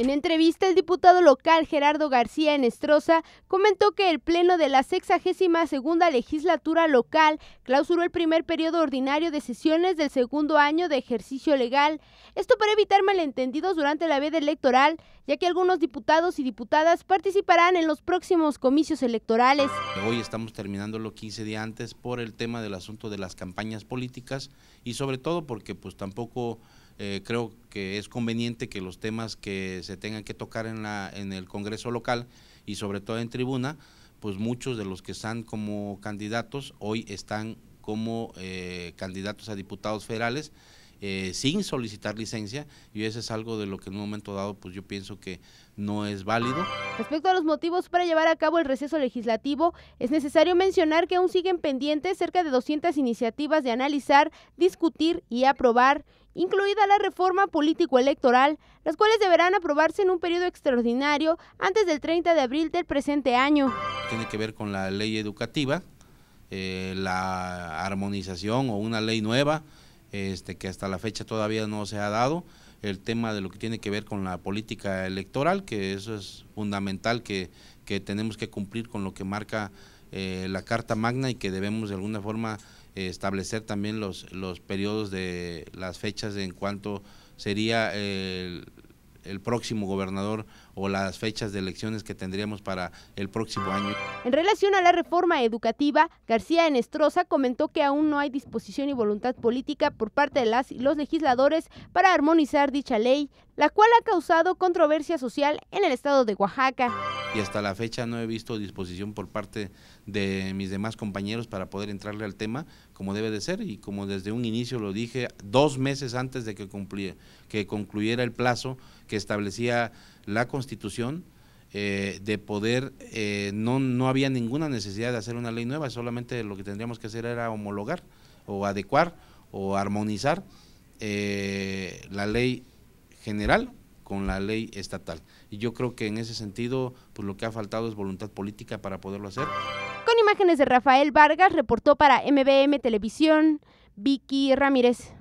En entrevista, el diputado local Gerardo García Enestrosa comentó que el Pleno de la 62 legislatura local clausuró el primer periodo ordinario de sesiones del segundo año de ejercicio legal. Esto para evitar malentendidos durante la veda electoral, ya que algunos diputados y diputadas participarán en los próximos comicios electorales. Hoy estamos terminando lo 15 días antes por el tema del asunto de las campañas políticas y sobre todo porque pues tampoco eh, creo que es conveniente que los temas que se tengan que tocar en, la, en el Congreso local y sobre todo en tribuna, pues muchos de los que están como candidatos hoy están como eh, candidatos a diputados federales eh, sin solicitar licencia y eso es algo de lo que en un momento dado pues yo pienso que no es válido. Respecto a los motivos para llevar a cabo el receso legislativo, es necesario mencionar que aún siguen pendientes cerca de 200 iniciativas de analizar, discutir y aprobar incluida la reforma político-electoral, las cuales deberán aprobarse en un periodo extraordinario antes del 30 de abril del presente año. Tiene que ver con la ley educativa, eh, la armonización o una ley nueva, este, que hasta la fecha todavía no se ha dado, el tema de lo que tiene que ver con la política electoral, que eso es fundamental, que, que tenemos que cumplir con lo que marca eh, la Carta Magna y que debemos de alguna forma eh, establecer también los, los periodos de las fechas en cuanto sería el el próximo gobernador o las fechas de elecciones que tendríamos para el próximo año. En relación a la reforma educativa, García Enestrosa comentó que aún no hay disposición y voluntad política por parte de las y los legisladores para armonizar dicha ley, la cual ha causado controversia social en el estado de Oaxaca y hasta la fecha no he visto disposición por parte de mis demás compañeros para poder entrarle al tema como debe de ser y como desde un inicio lo dije dos meses antes de que, que concluyera el plazo que establecía la constitución. Eh, de poder, eh, no, no había ninguna necesidad de hacer una ley nueva, solamente lo que tendríamos que hacer era homologar o adecuar o armonizar eh, la ley general con la ley estatal. Y yo creo que en ese sentido, pues lo que ha faltado es voluntad política para poderlo hacer. Con imágenes de Rafael Vargas, reportó para MBM Televisión Vicky Ramírez.